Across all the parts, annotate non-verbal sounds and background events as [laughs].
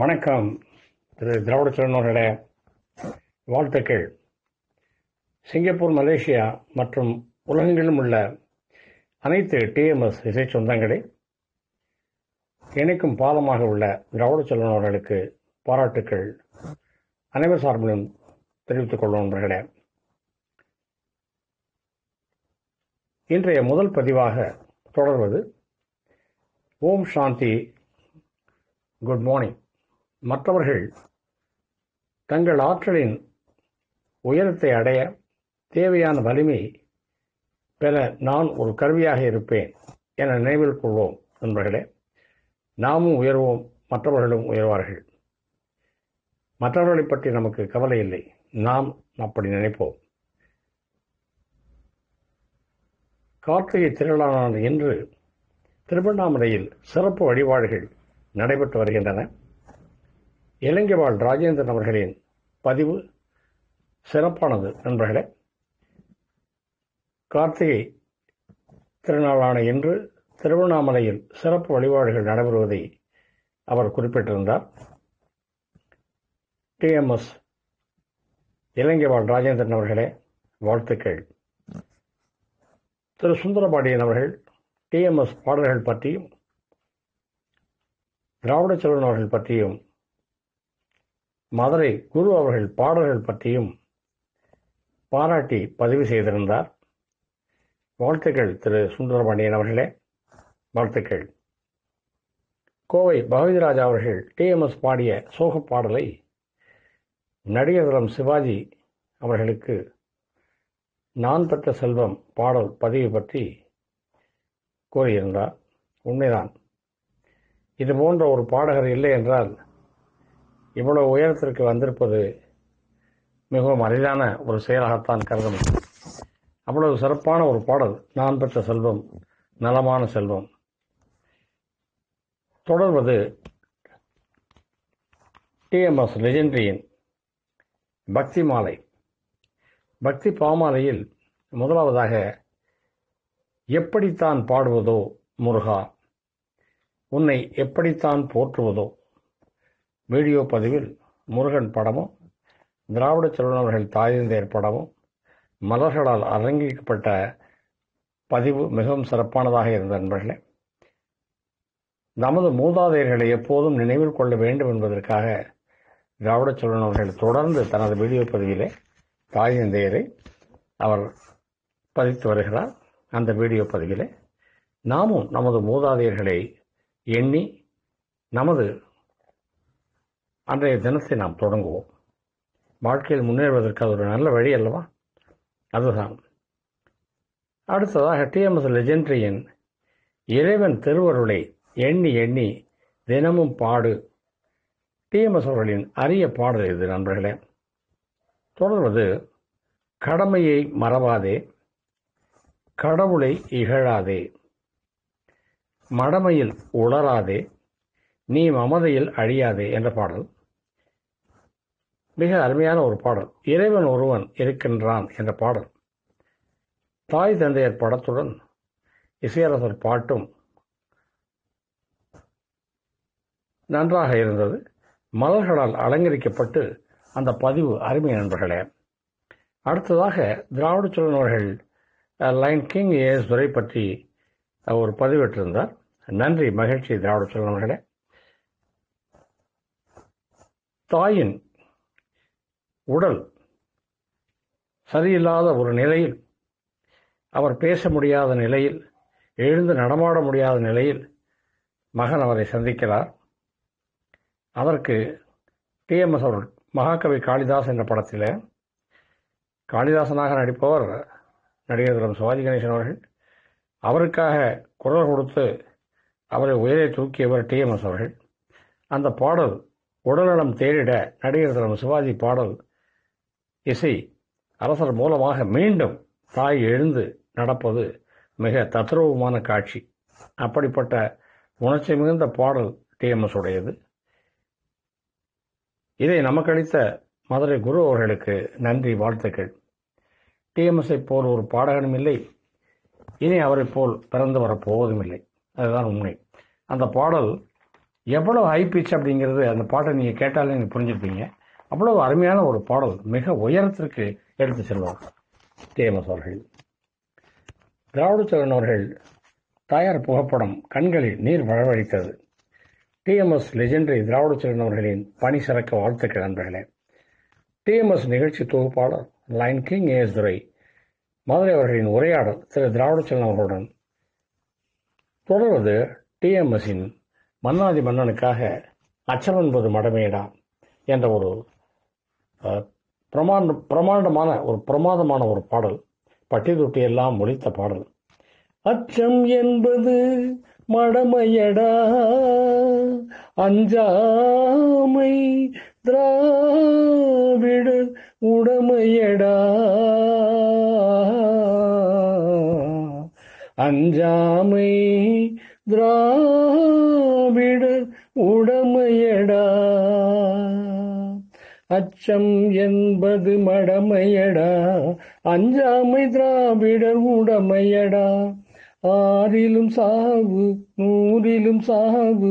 வணக்கம் திரு திராவிட செல்வனோட வாழ்த்துக்கள் Singapore Malaysia மற்றும் உலகங்களிலும் உள்ள அனைத்து டிஎம்எஸ் இசை சொந்தங்களை இணைக்கும் பாலமாக உள்ள திராவிட சொல்லுநர்களுக்கு பாராட்டுக்கள் அனைவர் சார்பிலும் தெரிவித்துக் கொள்ளும் நண்பர்களே இன்றைய முதல் பதிவாக தொடர்வது ஓம் சாந்தி குட் மார்னிங் மற்றவர்கள் தங்கள் ஆற்றலின் உயரத்தை அடைய தேவையான வலிமை பெற நான் ஒரு கருவியாக இருப்பேன் என நினைவில் கொள்வோம் நண்பர்களே நாமும் உயர்வோம் மற்றவர்களும் உயர்வார்கள் மற்றவர்களை பற்றி நமக்கு கவலை இல்லை நாம் அப்படி நினைப்போம் கார்த்திகை திருவிழா இன்று திருவண்ணாமலையில் சிறப்பு வழிபாடுகள் நடைபெற்று வருகின்றன வாழ் ராஜேந்திரன் அவர்களின் பதிவு சிறப்பானது நண்பர்களே கார்த்திகை திருநாளான இன்று திருவண்ணாமலையில் சிறப்பு வழிபாடுகள் நடைபெறுவதை அவர் குறிப்பிட்டிருந்தார் டிஎம்எஸ் வாழ் ராஜேந்திரன் அவர்களே வாழ்த்துக்கள் திரு சுந்தரபாண்டியன் அவர்கள் டிஎம்எஸ் பாடல்கள் பற்றியும் திராவிட செல்வன் அவர்கள் பற்றியும் மதுரை குரு அவர்கள் பாடல்கள் பற்றியும் பாராட்டி பதிவு செய்திருந்தார் வாழ்த்துக்கள் திரு சுந்தரபாண்டியன் அவர்களே வாழ்த்துக்கள் கோவை பகவதிராஜா அவர்கள் டிஎம்எஸ் பாடிய சோக பாடலை நடிகர்தலம் சிவாஜி அவர்களுக்கு நான் பெற்ற செல்வம் பாடல் பதிவு பற்றி கூறியிருந்தார் உண்மைதான் இது போன்ற ஒரு பாடகர் இல்லை என்றால் இவ்வளவு உயரத்திற்கு வந்திருப்பது மிகவும் அரிதான ஒரு செயலாகத்தான் கருதணும் அவ்வளவு சிறப்பான ஒரு பாடல் நான் பெற்ற செல்வம் நலமான செல்வம் தொடர்வது டிஎம்எஸ் லெஜெண்டரியின் பக்தி மாலை பக்தி பாமாலையில் முதலாவதாக எப்படித்தான் பாடுவதோ முருகா உன்னை எப்படித்தான் போற்றுவதோ வீடியோ பதிவில் முருகன் படமும் திராவிட செல்வன் அவர்கள் தாயந்தேர் படமும் மலர்களால் அரங்கிக்கப்பட்ட பதிவு மிகவும் சிறப்பானதாக இருந்த நண்பர்களே நமது மூதாதையர்களை எப்போதும் நினைவில் கொள்ள வேண்டும் என்பதற்காக திராவிட செல்வன் தொடர்ந்து தனது வீடியோ பதிவிலே தாயந்தேரை அவர் பதித்து வருகிறார் அந்த வீடியோ பதிவிலே நாமும் நமது மூதாதையர்களை எண்ணி நமது அன்றைய தினத்தை நாம் தொடங்குவோம் வாழ்க்கையில் முன்னேறுவதற்கு அது ஒரு நல்ல வழி அல்லவா அதுதான் அடுத்ததாக டிஎம்எஸ் லெஜெண்ட்ரியின் இறைவன் திருவருளை எண்ணி எண்ணி தினமும் பாடு டிஎம்எஸ் அவர்களின் அரிய பாடல் இது நண்பர்களே தொடர்வது கடமையை மறவாதே கடவுளை இகழாதே மடமையில் உளராதே நீ மமதையில் அழியாதே என்ற பாடல் மிக அருமையான ஒரு பாடல் இறைவன் ஒருவன் இருக்கின்றான் என்ற பாடல் தாய் தந்தையர் படத்துடன் இசையரசர் பாட்டும் நன்றாக இருந்தது மலர்களால் அலங்கரிக்கப்பட்டு அந்த பதிவு அருமை நண்பர்களே அடுத்ததாக திராவிட சொல்லுநர்கள் லைன் கிங் ஏஸ் துரை பற்றி ஒரு பதிவிட்டிருந்தார் நன்றி மகிழ்ச்சி திராவிட சொல்லுநர்களே தாயின் உடல் சரியில்லாத ஒரு நிலையில் அவர் பேச முடியாத நிலையில் எழுந்து நடமாட முடியாத நிலையில் மகன் அவரை சந்திக்கிறார் அதற்கு டிஎம்எஸ் அவர்கள் மகாகவி காளிதாஸ் என்ற படத்தில் காளிதாசனாக நடிப்பவர் நடிகர் திரு சிவாஜி கணேசன் அவர்கள் அவருக்காக குரல் கொடுத்து அவரை உயரை தூக்கியவர் டிஎம்எஸ் அவர்கள் அந்த பாடல் உடல்நலம் தேடிட நடிகர் திரு சிவாஜி பாடல் இசை அரசர் மூலமாக மீண்டும் தாய் எழுந்து நடப்பது மிக தத்ரூபமான காட்சி அப்படிப்பட்ட உணர்ச்சி மிகுந்த பாடல் டிஎம்எஸ் உடையது இதை நமக்களித்த மதுரை குரு அவர்களுக்கு நன்றி வாழ்த்துக்கள் டிஎம்எஸை போல் ஒரு பாடகனும் இல்லை இனி அவரை போல் பிறந்து வரப்போவதும் இல்லை அதுதான் உண்மை அந்த பாடல் எவ்வளோ ஹை பிச் அப்படிங்கிறது அந்த பாட்டை நீங்கள் கேட்டாலே நீங்கள் புரிஞ்சிருப்பீங்க அவ்வளவு அருமையான ஒரு பாடல் மிக உயரத்திற்கு எடுத்து செல்வார் தேமஸ் அவர்கள் திராவிடச்சோழன் அவர்கள் தாயார் புகைப்படம் கண்களில் நீர் வழவழித்தது டிஎம்எஸ் லெஜெண்டரி திராவிடச்சோழன் அவர்களின் பணி சிறக்க வாழ்த்துக்கள் நண்பர்களே டிஎம்எஸ் நிகழ்ச்சி தொகுப்பாளர் line king A S Durai Madurai அவர்களின் உரையாடல் திரு திராவிடச்செல்வன் அவர்களுடன் தொடர்வது டிஎம்எஸின் மன்னாதி மன்னனுக்காக அச்சமன்பது மடமேடா என்ற ஒரு பிரமாண்ட பிரமாண்டமான ஒரு பிரமாதமான ஒரு பாடல் பட்டி தொட்டி எல்லாம் ஒழித்த பாடல் அச்சம் என்பது மடமையடா அஞ்சாமை திராவிடர் உடமையடா அஞ்சாமை திராவிடர் அச்சம் என்பது மடமையடா அஞ்சாமை திராவிடர் உடமையடா ஆறிலும் சாவு நூறிலும் சாவு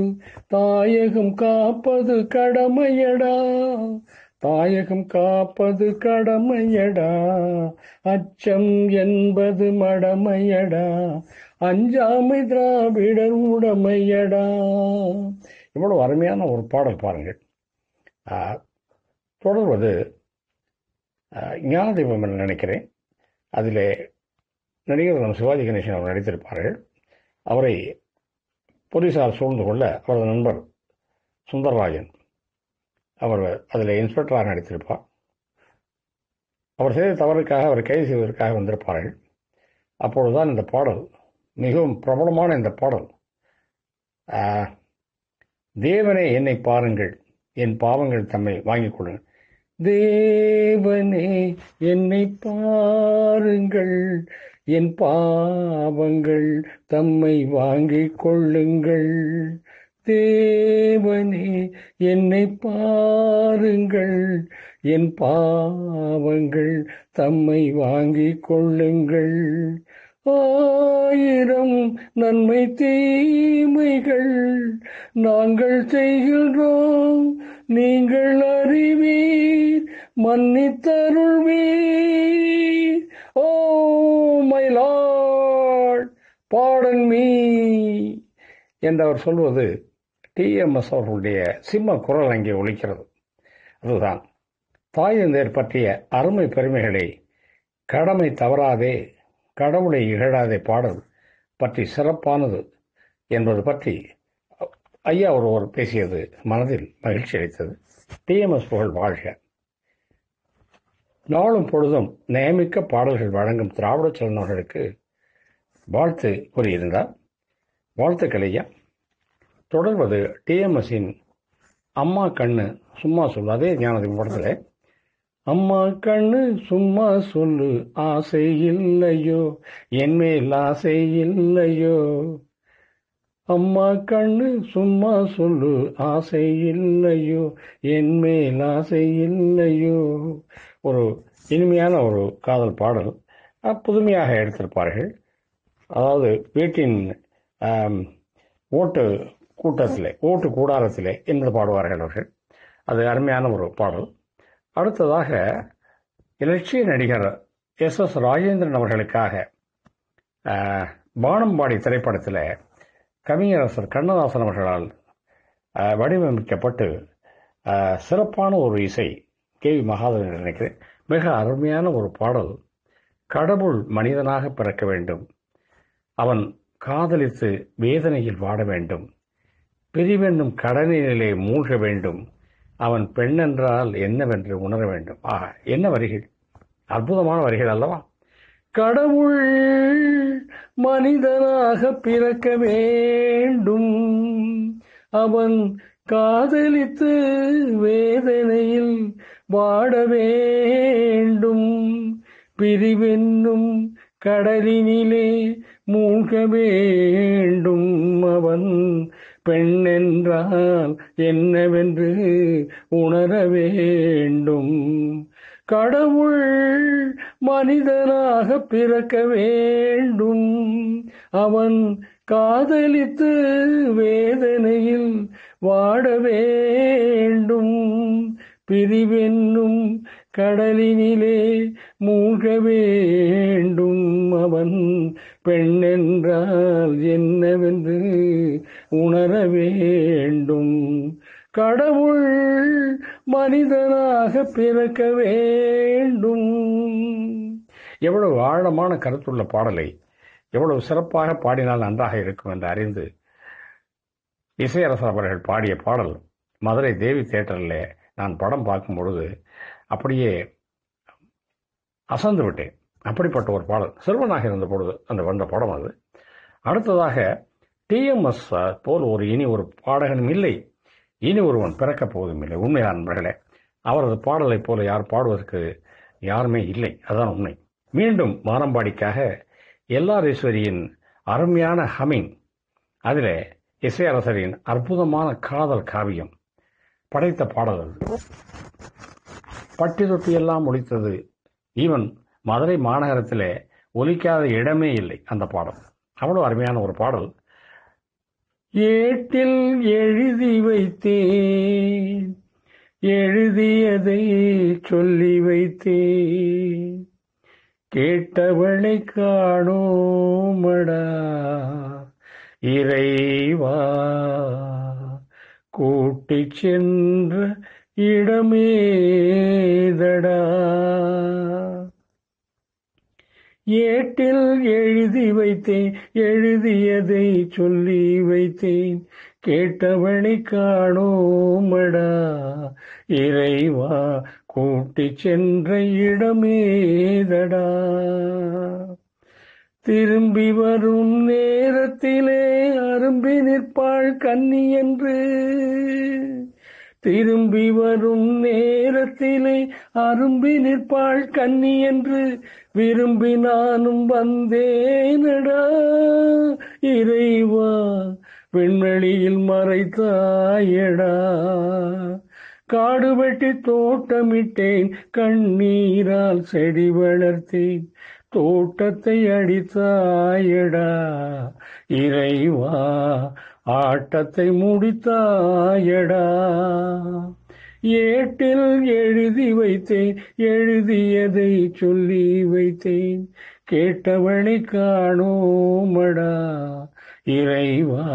தாயகம் காப்பது கடமையடா தாயகம் காப்பது கடமையடா அச்சம் என்பது மடமையடா அஞ்சாமை திராவிடர் உடமையடா இவ்வளவு அருமையான ஒரு பாடல் பாருங்கள் தொடர்வது ஞானதீபம் என்று நினைக்கிறேன் அதில் நடிகர் நம் சிவாஜி கணேசன் அவர் நடித்திருப்பார்கள் அவரை போலீஸார் சூழ்ந்து கொள்ள அவரது நண்பர் சுந்தரராஜன் அவர் அதில் இன்ஸ்பெக்டராக நடித்திருப்பார் அவர் செய்த தவறுக்காக அவர் கைது செய்வதற்காக வந்திருப்பார்கள் அப்பொழுதுதான் இந்த பாடல் மிகவும் பிரபலமான இந்த பாடல் தேவனே என்னை பாருங்கள் என் பாவங்கள் தம்மை வாங்கிக் கொள்ளுங்கள் தேவனே என்னை பாருங்கள் என் பாவங்கள் தம்மை வாங்கிக் கொள்ளுங்கள் தேவனே என்னை பாருங்கள் என் பாவங்கள் தம்மை வாங்கிக் கொள்ளுங்கள் ஆயிரம் நன்மை தீமைகள் நாங்கள் செய்கின்றோம் நீங்கள் அறிவீர் மன்னித்தருள்வீர் ஓ மயிலாட் பாடன் மீ என்று அவர் சொல்வது டிஎம்எஸ் அவர்களுடைய சிம்ம குரல் அங்கே ஒழிக்கிறது அதுதான் தாயந்தேர் பற்றிய அருமை பெருமைகளை கடமை தவறாதே கடவுளை இகழாதே பாடல் பற்றி சிறப்பானது என்பது பற்றி ஐயா ஒருவர் பேசியது மனதில் மகிழ்ச்சி அளித்தது டிஎம்எஸ் புகழ் வாழ்க நாளும் பொழுதும் நியமிக்க பாடல்கள் வழங்கும் திராவிட செல்வர்களுக்கு வாழ்த்து கூறியிருந்தார் வாழ்த்துக்கள் ஐயா தொடர்வது டிஎம்எஸின் அம்மா கண்ணு சும்மா சொல்லாதே ஞானத்தின் படத்தில் அம்மா கண்ணு சும்மா சொல்லு ஆசை இல்லையோ என் மேல் ஆசை இல்லையோ அம்மா கண்ணு சும்மா சொல்லு ஆசை இல்லையோ என் மேல் ஆசை இல்லையோ ஒரு இனிமையான ஒரு காதல் பாடல் புதுமையாக எடுத்திருப்பார்கள் அதாவது வீட்டின் ஓட்டு கூட்டத்தில் ஓட்டு கூடாரத்தில் என்று பாடுவார்கள் அவர்கள் அது அருமையான ஒரு பாடல் அடுத்ததாக இலட்சிய நடிகர் எஸ் எஸ் ராஜேந்திரன் அவர்களுக்காக பானம்பாடி திரைப்படத்தில் கவிஞரசர் கண்ணதாசன் அவர்களால் வடிவமைக்கப்பட்டு சிறப்பான ஒரு இசை கே வி மகாதேவன் நினைக்கிறேன் மிக அருமையான ஒரு பாடல் கடவுள் மனிதனாக பிறக்க வேண்டும் அவன் காதலித்து வேதனையில் வாட வேண்டும் பிரிவென்னும் கடனிலே மூழ்க வேண்டும் அவன் பெண் என்றால் என்னவென்று உணர வேண்டும் ஆ என்ன வரிகள் அற்புதமான வரிகள் அல்லவா கடவுள் மனிதனாக பிறக்க வேண்டும் அவன் காதலித்து வேதனையில் வாட வேண்டும் பிரிவென்னும் கடலினிலே மூழ்க வேண்டும் அவன் பெண் என்றால் என்னவென்று உணர வேண்டும் கடவுள் மனிதனாக பிறக்க வேண்டும் அவன் காதலித்து வேதனையில் வாட வேண்டும் பிரிவென்னும் கடலினிலே மூழ்க வேண்டும் அவன் பெண்ணென்றால் என்னவென்று உணர வேண்டும் கடவுள் மனிதனாக பிறக்க வேண்டும் எவ்வளவு ஆழமான கருத்துள்ள பாடலை எவ்வளவு சிறப்பாக பாடினால் நன்றாக இருக்கும் என்று அறிந்து இசையரசர் அவர்கள் பாடிய பாடல் மதுரை தேவி தேட்டரில் நான் படம் பார்க்கும் பொழுது அப்படியே அசந்து விட்டேன் அப்படிப்பட்ட ஒரு பாடல் சிறுவனாக இருந்த பொழுது அந்த வந்த படம் அது அடுத்ததாக டிஎம்எஸ் போல் ஒரு இனி ஒரு பாடகனும் இல்லை இனி ஒருவன் பிறக்கப் போவதும் இல்லை உண்மையான நண்பர்களே அவரது பாடலை போல யார் பாடுவதற்கு யாருமே இல்லை அதான் உண்மை மீண்டும் வாரம்பாடிக்காக எல்ஆர் ஈஸ்வரியின் அருமையான ஹமிங் அதில் இசையரசரின் அற்புதமான காதல் காவியம் படைத்த பாடல் பட்டி தொட்டி எல்லாம் ஒழித்தது ஈவன் மதுரை மாநகரத்தில் ஒலிக்காத இடமே இல்லை அந்த பாடல் அவ்வளோ அருமையான ஒரு பாடல் ஏட்டில் எழுதி வைத்தேன் எழுதியதை சொல்லி வைத்தேன் கேட்டவளை காணோமடா இறைவா கூட்டி சென்ற இடமேதடா ஏட்டில் எழுதி வைத்தேன் எழுதியதை சொல்லி வைத்தேன் கேட்டவனை காணோமடா இறைவா கூட்டி சென்ற இடமேதடா திரும்பி வரும் நேரத்திலே அரும்பி நிற்பாள் கன்னி என்று திரும்பி வரும் நேரத்திலே அரும்பி நிற்பாள் கன்னி என்று விரும்பி நானும் வந்தேனடா இறைவா விண்வெளியில் மறைத்தாயடா காடு வெட்டி தோட்டமிட்டேன் கண்ணீரால் செடி வளர்த்தேன் தோட்டத்தை அடித்தாயடா இறைவா ஆட்டத்தை முடித்தாயடா ஏட்டில் எழுதி வைத்தேன் எழுதியதை சொல்லி வைத்தேன் கேட்டவனை காணோமடா இறைவா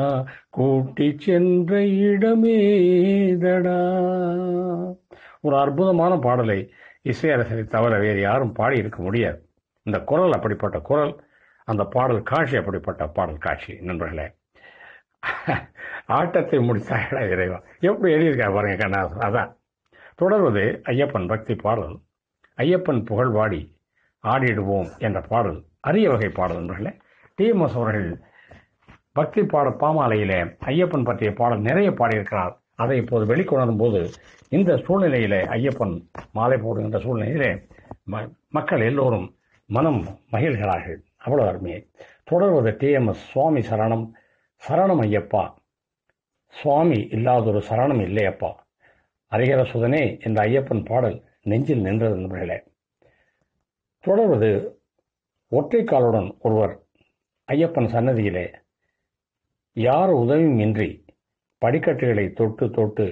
கூட்டி சென்ற இடமேதடா ஒரு அற்புதமான பாடலை இசையரசனை தவிர வேறு யாரும் பாடி இருக்க முடியாது இந்த குரல் அப்படிப்பட்ட குரல் அந்த பாடல் காட்சி அப்படிப்பட்ட பாடல் காட்சி நண்பர்களே ஆட்டத்தை முடித்தாயடா இறைவா எப்படி எழுதியிருக்கா பாருங்க கண்ணாசன் அதான் தொடர்வது ஐயப்பன் பக்தி பாடல் ஐயப்பன் புகழ்வாடி ஆடிடுவோம் என்ற பாடல் அரிய வகை பாடல் எம் எஸ் அவர்கள் பக்தி பாட பாமாலையில் ஐயப்பன் பற்றிய பாடல் நிறைய பாடியிருக்கிறார் அதை இப்போது வெளிக்கொணரும் போது இந்த சூழ்நிலையில் ஐயப்பன் மாலை போடுகின்ற சூழ்நிலையிலே மக்கள் எல்லோரும் மனம் மகிழ்கிறார்கள் அவ்வளோ அருமையை தொடர்வது எஸ் சுவாமி சரணம் சரணம் ஐயப்பா சுவாமி இல்லாதொரு சரணம் இல்லையப்பா அரிகர சுதனே என்ற ஐயப்பன் பாடல் நெஞ்சில் நின்றது நண்பர்களே தொடர்வது ஒற்றைக்காலுடன் ஒருவர் ஐயப்பன் சன்னதியிலே யார் உதவியும் இன்றி படிக்கட்டுகளை தொட்டு தொட்டு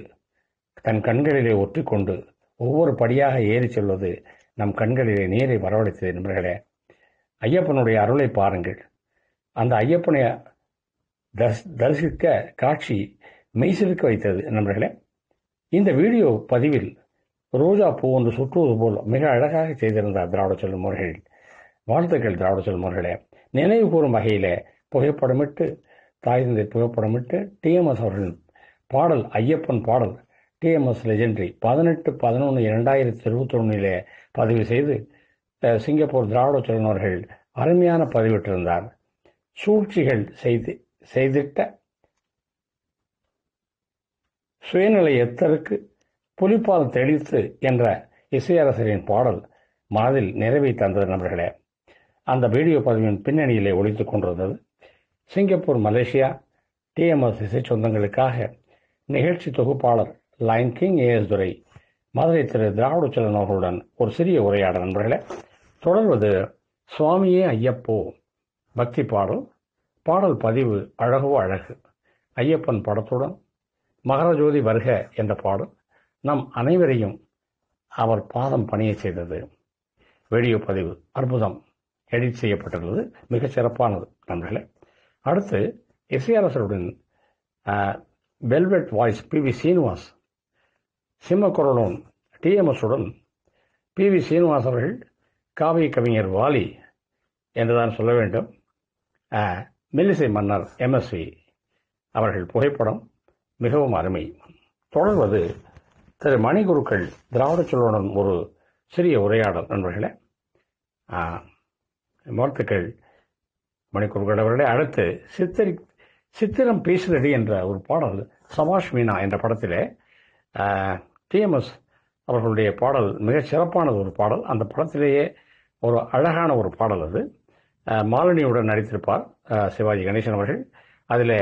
தன் கண்களிலே ஒற்றிக்கொண்டு ஒவ்வொரு படியாக ஏறி செல்வது நம் கண்களிலே நீரை வரவழைத்தது நண்பர்களே ஐயப்பனுடைய அருளை பாருங்கள் அந்த ஐயப்பனை தரிசிக்க காட்சி மெய்சிலுக்கு வைத்தது நண்பர்களே இந்த வீடியோ பதிவில் ரோஜா பூ ஒன்று சுற்றுவது போல் மிக அழகாக செய்திருந்தார் திராவிட செல்வம் முறைகள் வாழ்த்துக்கள் திராவிட செல்வம் முறைகளே நினைவு கூறும் வகையில் புகைப்படமிட்டு தாய் தந்தை புகைப்படமிட்டு டிஎம்எஸ் அவர்கள் பாடல் ஐயப்பன் பாடல் டிஎம்எஸ் லெஜெண்டரி பதினெட்டு பதினொன்று இரண்டாயிரத்தி இருபத்தி ஒன்றிலே பதிவு செய்து சிங்கப்பூர் திராவிட செல்வர்கள் அருமையான பதிவிட்டிருந்தார் சூழ்ச்சிகள் செய்து செய்திட்ட சுயநிலை எத்தருக்கு புலிப்பால் தெளித்து என்ற இசையரசரின் பாடல் மனதில் நிறைவை தந்தது நண்பர்களே அந்த வீடியோ பதிவின் பின்னணியிலே ஒழித்து கொண்டிருந்தது சிங்கப்பூர் மலேசியா டிஎம்எஸ் இசை சொந்தங்களுக்காக நிகழ்ச்சி தொகுப்பாளர் line king A S Durai Madurai திரு திராவிடச்சலன் அவர்களுடன் ஒரு சிறிய உரையாடல் நண்பர்களே தொடர்வது சுவாமியே ஐயப்போ பக்தி பாடல் பாடல் பதிவு அழகோ அழகு ஐயப்பன் படத்துடன் மகரஜோதி வருக என்ற பாடல் நம் அனைவரையும் அவர் பாதம் பணிய செய்தது வீடியோ பதிவு அற்புதம் எடிட் செய்யப்பட்டுள்ளது மிகச் சிறப்பானது நண்பர்களே அடுத்து இசையரசருடன் velvet voice P V Srinivas சிம்மக்குரலோன் டிஎம்எஸுடன் பி வி சீனிவாஸ் அவர்கள் காவிய கவிஞர் வாலி என்றுதான் சொல்ல வேண்டும் மெல்லிசை மன்னர் எம்எஸ்வி அவர்கள் புகைப்படம் மிகவும் அருமை தொடர்வது திரு மணிகுருக்கள் திராவிட சொல்லுடன் ஒரு சிறிய உரையாடல் நண்பர்களே வாழ்த்துக்கள் மணிக்குருக்கள் அவர்களே அடுத்து சித்திரி சித்திரம் பேசுதடி என்ற ஒரு பாடல் சபாஷ் மீனா என்ற படத்திலே டிஎம்எஸ் அவர்களுடைய பாடல் மிக சிறப்பானது ஒரு பாடல் அந்த படத்திலேயே ஒரு அழகான ஒரு பாடல் அது மாலினியுடன் நடித்திருப்பார் சிவாஜி கணேசன் அவர்கள் அதில்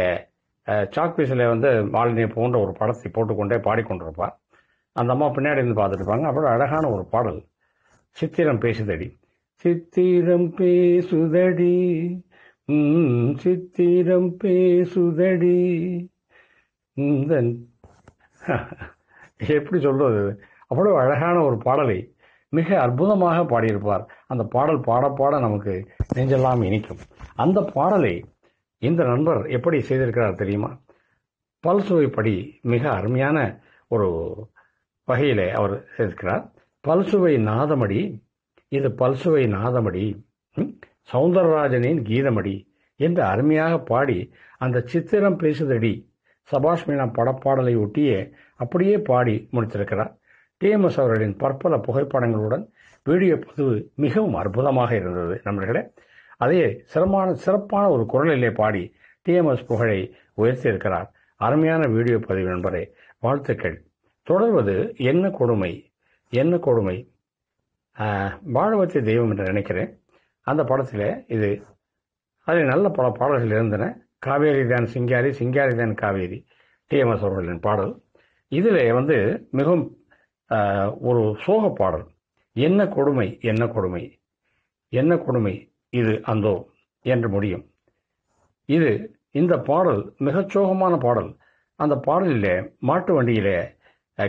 சாக்பீஸில் வந்து மாலினியை போன்ற ஒரு படத்தை போட்டுக்கொண்டே பாடிக்கொண்டிருப்பார் அந்த அம்மா பின்னாடி இருந்து பார்த்துருப்பாங்க அப்புறம் அழகான ஒரு பாடல் சித்திரம் பேசுதடி சித்திரம் பேசுதடி சித்திரம் பேசுதடி [laughs] எப்படி சொல்றது அவ்வளோ அழகான ஒரு பாடலை மிக அற்புதமாக பாடியிருப்பார் அந்த பாடல் பாட பாட நமக்கு நெஞ்செல்லாம் இனிக்கும் அந்த பாடலை இந்த நண்பர் எப்படி செய்திருக்கிறார் தெரியுமா பல்சுவைப்படி மிக அருமையான ஒரு வகையில் அவர் செய்திருக்கிறார் பல்சுவை நாதமடி இது பல்சுவை நாதமடி சவுந்தரராஜனின் கீதமடி என்று அருமையாக பாடி அந்த சித்திரம் பேசுதடி சபாஷ் மீனா படப்பாடலை ஒட்டியே அப்படியே பாடி முடித்திருக்கிறார் டிஎம்எஸ் அவர்களின் பற்பல புகைப்படங்களுடன் வீடியோ பதிவு மிகவும் அற்புதமாக இருந்தது நண்பர்களே அதையே சிறமான சிறப்பான ஒரு குரலிலே பாடி டிஎம்எஸ் புகழை உயர்த்தியிருக்கிறார் அருமையான வீடியோ பதிவு நண்பரே வாழ்த்துக்கள் தொடர்வது என்ன கொடுமை என்ன கொடுமை வாழவத்தை தெய்வம் என்று நினைக்கிறேன் அந்த படத்தில் இது அதில் நல்ல பல பாடல்கள் இருந்தன காவேரி தான் சிங்காரி சிங்காரி தான் காவேரி டிஎம்எஸ் அவர்களின் பாடல் இதில் வந்து மிகவும் ஒரு சோக பாடல் என்ன கொடுமை என்ன கொடுமை என்ன கொடுமை இது அந்தோ என்று முடியும் இது இந்த பாடல் மிக சோகமான பாடல் அந்த பாடலிலே மாட்டு வண்டியிலே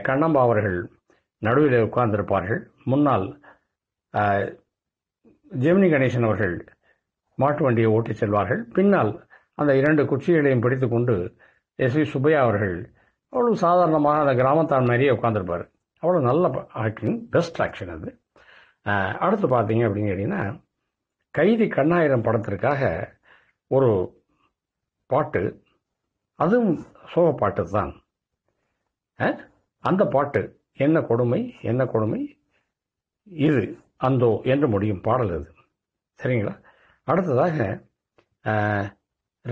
கண்ணம்பா அவர்கள் நடுவில் உட்கார்ந்திருப்பார்கள் முன்னால் ஜெமினி கணேசன் அவர்கள் மாட்டு வண்டியை ஓட்டிச் செல்வார்கள் பின்னால் அந்த இரண்டு குச்சிகளையும் பிடித்து கொண்டு எஸ் வி சுப்பையா அவர்கள் அவ்வளவு சாதாரணமாக அந்த கிராமத்தான் மாதிரியே உட்கார்ந்துருப்பார் அவ்வளோ நல்ல ஆக்டிங் பெஸ்ட் ஆக்ஷன் அது அடுத்து பார்த்தீங்க அப்படின்னு கேட்டிங்கன்னா கைதி கண்ணாயிரம் படத்திற்காக ஒரு பாட்டு அதுவும் சோக பாட்டு தான் அந்த பாட்டு என்ன கொடுமை என்ன கொடுமை இது அந்தோ என்று முடியும் பாடல் அது சரிங்களா அடுத்ததாக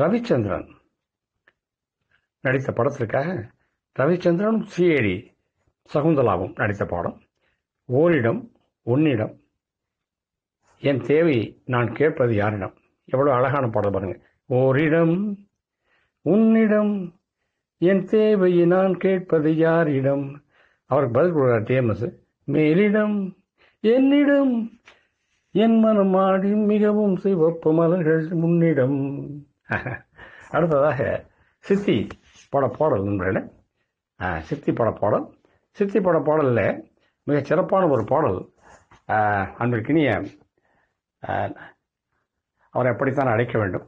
ரவிச்சந்திரன் நடித்த படத்திற்காக ரவிச்சந்திரனும் சிஏடி சகுந்தலாவும் நடித்த பாடம் ஓரிடம் உன்னிடம் என் தேவையை நான் கேட்பது யாரிடம் எவ்வளோ அழகான பாடம் பாருங்க ஓரிடம் உன்னிடம் என் தேவையை நான் கேட்பது யாரிடம் அவருக்கு பதில் கொடுக்குறார் டிஎம்எஸ் மேலிடம் என்னிடம் என் மனம் ஆடி மிகவும் சிவப்பு மலர்கள் முன்னிடம் அடுத்ததாக சித்தி பட பாடல் நண்பர்களே சித்தி பட பாடல் சித்தி பட பாடலில் மிக சிறப்பான ஒரு பாடல் அன்பிற்கினிய அவரை எப்படித்தான் அழைக்க வேண்டும்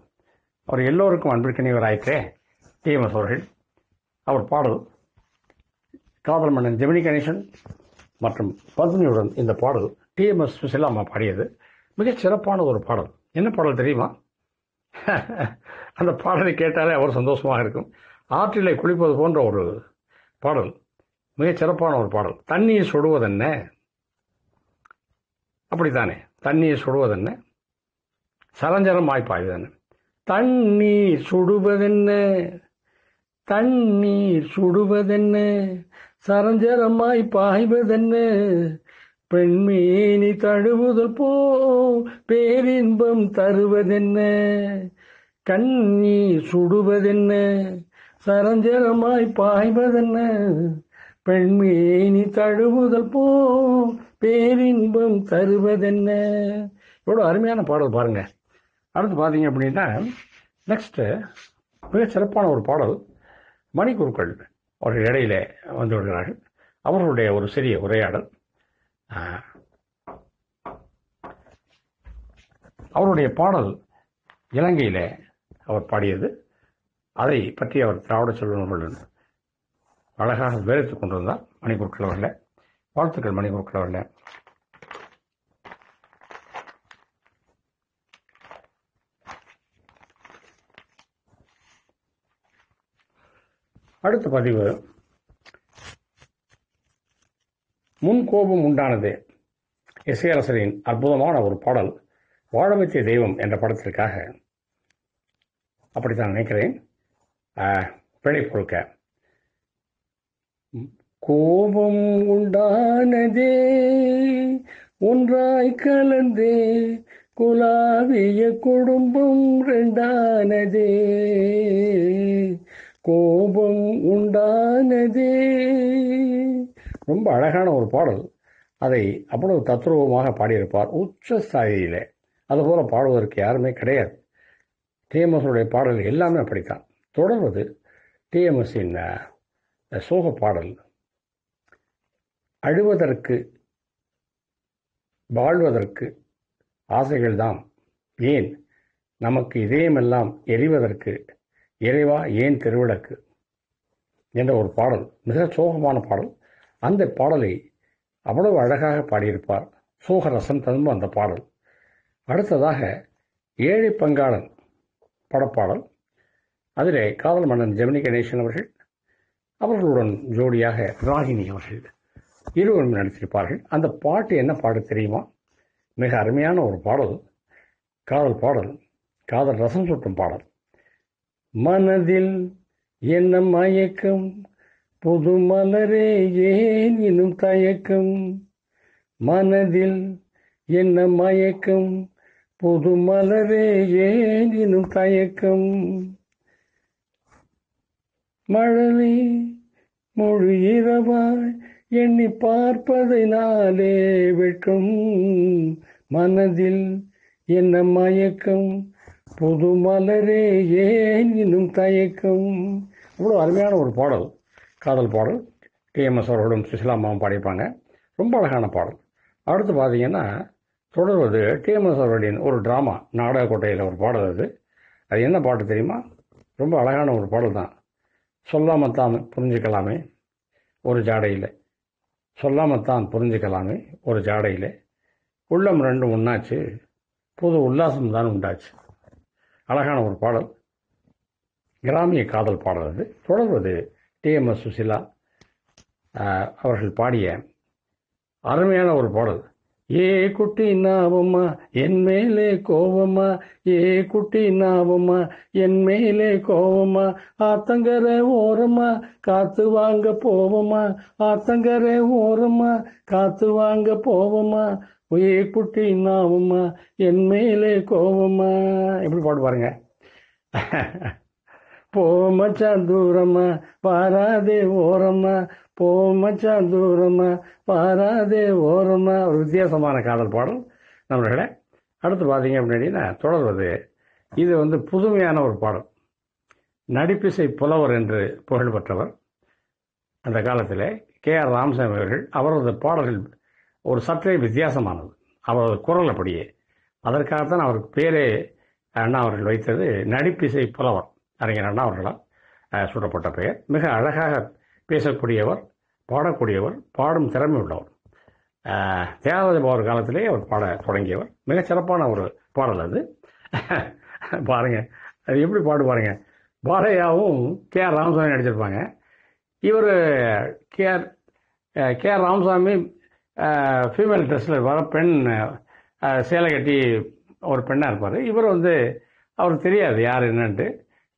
அவர் எல்லோருக்கும் அன்பிற்கினியவர் ஆயிற்றே டிஎம்எஸ் அவர்கள் அவர் பாடல் காதல் மன்னன் ஜெமினி கணேசன் மற்றும் பத்மியுடன் இந்த பாடல் டிஎம்எஸ் சுசிலா அம்மா பாடியது மிகச் சிறப்பான ஒரு பாடல் என்ன பாடல் தெரியுமா அந்த பாடலை கேட்டாலே அவர் சந்தோஷமாக இருக்கும் ஆற்றிலே குளிப்பது போன்ற ஒரு பாடல் மிக சிறப்பான ஒரு பாடல் தண்ணியை சுடுவதென்ன அப்படித்தானே தண்ணியை சுடுவதென்ன வாய்ப்பாய் தானே தண்ணி சுடுவதென்ன தண்ணி சுடுவதென்ன சரஞ்சரமாய் பாய்வதென்ன பெண்மேனி தழுவுதல் போ பேரின்பம் தருவதென்ன கண்ணி சுடுவதென்ன சரஞ்சரமாய் பாய்வதென்ன பெண்மேனி தழுவுதல் போ பேரின்பம் தருவதென்ன எவ்வளோ அருமையான பாடல் பாருங்க அடுத்து பார்த்தீங்க அப்படின்னா நெக்ஸ்ட்டு மிக சிறப்பான ஒரு பாடல் மணிக்குருக்கள் ஒரு இடையில வந்து விடுகிறார்கள் அவர்களுடைய ஒரு சிறிய உரையாடல் அவருடைய பாடல் இலங்கையில் அவர் பாடியது அதை பற்றி அவர் திராவிட செல்வன் அழகாக விவரித்துக் கொண்டு வந்தார் மணிபொருட்கள் அவர்கள வாழ்த்துக்கள் மணிபொருட்கள் அவர்கள அடுத்த பதிவு முன் கோபம் உண்டானது இசையரசரின் அற்புதமான ஒரு பாடல் வாழமைத்திய தெய்வம் என்ற படத்திற்காக அப்படித்தான் நினைக்கிறேன் பிழை பொறுக்க கோபம் உண்டானதே ஒன்றாய் கலந்தே குலாவிய குடும்பம் ரெண்டானதே கோபம் உண்டானதே ரொம்ப அழகான ஒரு பாடல் அதை அவ்வளவு தத்ரூபமாக பாடியிருப்பார் உச்ச சாயிலே அதுபோல பாடுவதற்கு யாருமே கிடையாது டிஎம்எஸ்னுடைய பாடல் எல்லாமே அப்படித்தான் தொடர்வது டிஎம்எஸ்ஸின் சோக பாடல் அழுவதற்கு வாழ்வதற்கு ஆசைகள்தாம் ஏன் நமக்கு இதயமெல்லாம் எரிவதற்கு இறைவா ஏன் திருவிளக்கு என்ற ஒரு பாடல் மிக சோகமான பாடல் அந்த பாடலை அவ்வளவு அழகாக பாடியிருப்பார் சோகரசன் தரும்பு அந்த பாடல் அடுத்ததாக ஏழை பங்காளன் படப்பாடல் அதிலே காதல் மன்னன் ஜெமினி கணேசன் அவர்கள் அவர்களுடன் ஜோடியாக ராகினி அவர்கள் இருவரும் நடித்திருப்பார்கள் அந்த பாட்டு என்ன பாட தெரியுமா மிக அருமையான ஒரு பாடல் காதல் பாடல் காதல் ரசம் சுட்டும் பாடல் மனதில் என்ன மயக்கம் புது மலரே ஏன் இன்னும் தயக்கம் மனதில் என்ன மயக்கம் புது மலரே ஏன் இன்னும் தயக்கம் மழலை மொழி இரவாய் எண்ணி பார்ப்பதினாலே வெட்கும் மனதில் என்ன மயக்கம் புது மலரே ஏனும் தயக்கம் இவ்வளோ அருமையான ஒரு பாடல் காதல் பாடல் கேஎம்எஸ் அவர்களும் சுசிலாமாவும் பாடிப்பாங்க ரொம்ப அழகான பாடல் அடுத்து பார்த்தீங்கன்னா தொடர்வது டிஎம்எஸ் அவர்களின் ஒரு ட்ராமா நாடகக்கோட்டையில் ஒரு பாடல் அது அது என்ன பாட்டு தெரியுமா ரொம்ப அழகான ஒரு பாடல் தான் சொல்லாமத்தாம புரிஞ்சுக்கலாமே ஒரு ஜாடையில் சொல்லாமத்தான் புரிஞ்சுக்கலாமே ஒரு ஜாடையில் உள்ளம் ரெண்டும் ஒன்றாச்சு புது உல்லாசம் தான் உண்டாச்சு அழகான ஒரு பாடல் கிராமிய காதல் பாடல் அது தொடர்வது டிஎம்எஸ் சுசிலா அவர்கள் பாடிய அருமையான ஒரு பாடல் ஏ குட்டி நாவம்மா என் மேலே கோவம்மா ஏ குட்டி நாவம்மா என் மேலே கோவம்மா ஆத்தங்கர ஓரம்மா காத்து வாங்க போவம்மா ஆத்தங்கர ஓரம்மா காத்து வாங்க போவம்மா ஏ குட்டி நாவம்மா என் மேலே கோவம்மா எப்படி பாடு பாருங்க [laughs] போமச்சா தூரமா பாராதே ஓரமா போமச்சா தூரமா பாராதே ஓரமா ஒரு வித்தியாசமான காதல் பாடல் நம்மளோட அடுத்து பார்த்தீங்க அப்படின்னா தொடர்வது இது வந்து புதுமையான ஒரு பாடல் நடிப்பிசை புலவர் என்று புகழ்பெற்றவர் அந்த காலத்தில் கே ஆர் ராமசாமி அவர்கள் அவரது பாடல்கள் ஒரு சற்றே வித்தியாசமானது அவரது குரல் அப்படியே அதற்காகத்தான் அவருக்கு பேரே அண்ணா அவர்கள் வைத்தது நடிப்பிசை புலவர் அறிஞர் அண்ணா அவர்களால் சூடப்பட்ட பெயர் மிக அழகாக பேசக்கூடியவர் பாடக்கூடியவர் பாடும் திறமை உள்ளவர் தேவராஜ பவர் காலத்திலே அவர் பாட தொடங்கியவர் மிக சிறப்பான ஒரு பாடல் அது [laughs] பாருங்க அது எப்படி பாடு பாருங்க பாரையாவும் கே ஆர் ராமசாமி நடிச்சிருப்பாங்க இவர் K R K R Ramasamy female ட்ரெஸ்ஸில் வர பெண் சேலை கட்டி ஒரு பெண்ணாக இருப்பார் இவர் வந்து அவர் தெரியாது யார் என்னன்ட்டு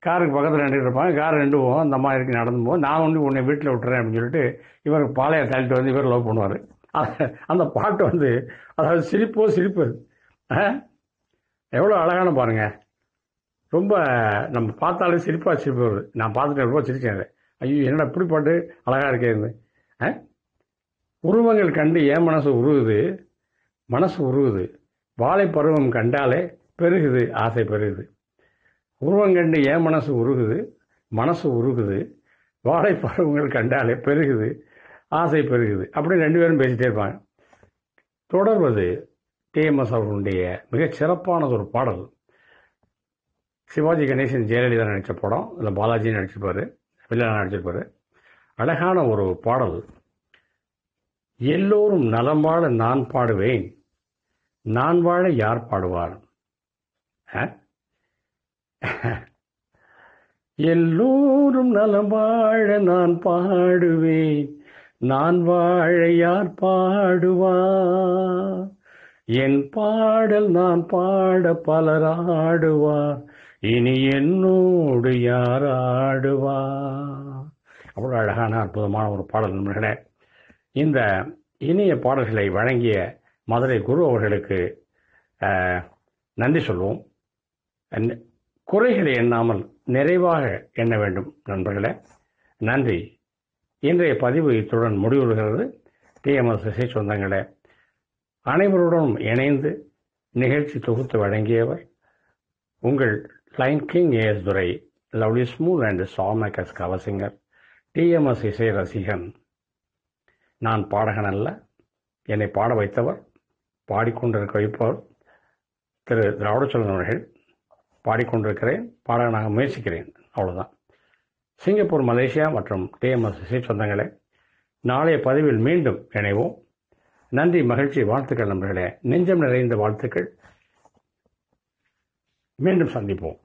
காருக்கு பக்கத்தில் நின்று இருப்பாங்க கார் ரெண்டு போவோம் அந்த அம்மா இருக்கு நடந்து போவோம் நான் வந்து உன்னை வீட்டில் விட்டுறேன் அப்படின்னு சொல்லிட்டு இவர் பாலையை தள்ளிட்டு வந்து இவர் லவ் பண்ணுவார் அந்த பாட்டு வந்து அதாவது சிரிப்போ சிரிப்பு எவ்வளோ அழகான பாருங்க ரொம்ப நம்ம பார்த்தாலே சிரிப்பாக சிரிப்பு வருது நான் பார்த்துட்டு ரொம்ப சிரிச்சேன் ஐயோ என்னடா இப்படி பாட்டு அழகாக இருக்கேன்னு உருவங்கள் கண்டு ஏன் மனசு உருகுது மனசு உருகுது வாழை பருவம் கண்டாலே பெருகுது ஆசை பெருகுது உருவம் கண்டு ஏன் மனசு உருகுது மனசு உருகுது வாழைப்பருவங்கள் கண்டாலே பெருகுது ஆசை பெருகுது அப்படின்னு ரெண்டு பேரும் பேசிட்டே இருப்பாங்க தொடர்வது டிஎம்எஸ் அவர்களுடைய மிகச் சிறப்பானது ஒரு பாடல் சிவாஜி கணேசன் ஜெயலலிதா நடித்த படம் இல்லை பாலாஜி நடிச்சிருப்பாரு வில்லனா நடிச்சிருப்பாரு அழகான ஒரு பாடல் எல்லோரும் நலம் வாழ நான் பாடுவேன் நான் வாழ யார் பாடுவார் [laughs] எல்லோரும் நலம் வாழ நான் பாடுவேன் நான் வாழ யார் பாடுவா என் பாடல் நான் பாட பலர் ஆடுவார் இனி என்னோடு யார் ஆடுவா அவ்வளோ அழகான அற்புதமான ஒரு பாடல் நண்பர்களே இந்த இனிய பாடல்களை வழங்கிய மதுரை குரு அவர்களுக்கு நன்றி சொல்லுவோம் குறைகளை எண்ணாமல் நிறைவாக எண்ண வேண்டும் நண்பர்களே நன்றி இன்றைய பதிவு இத்துடன் முடிவுறுகிறது டிஎம்எஸ் இசை சொந்தங்களே அனைவருடனும் இணைந்து நிகழ்ச்சி தொகுத்து வழங்கியவர் உங்கள் line king A S Durai lovely smooth and song makers கவசிங்கர் டிஎம்எஸ் இசை ரசிகன் நான் பாடகன் அல்ல என்னை பாட வைத்தவர் பாடிக்கொண்டிருக்க வைப்பவர் திரு திராவிடச்சோழன் அவர்கள் பாடிக்கொண்டிருக்கிறேன் பாட நான் முயற்சிக்கிறேன் அவ்வளோதான் சிங்கப்பூர் மலேசியா மற்றும் இசை சொந்தங்களே நாளைய பதிவில் மீண்டும் இணைவோம் நன்றி மகிழ்ச்சி வாழ்த்துக்கள் நண்பர்களே நெஞ்சம் நிறைந்த வாழ்த்துக்கள் மீண்டும் சந்திப்போம்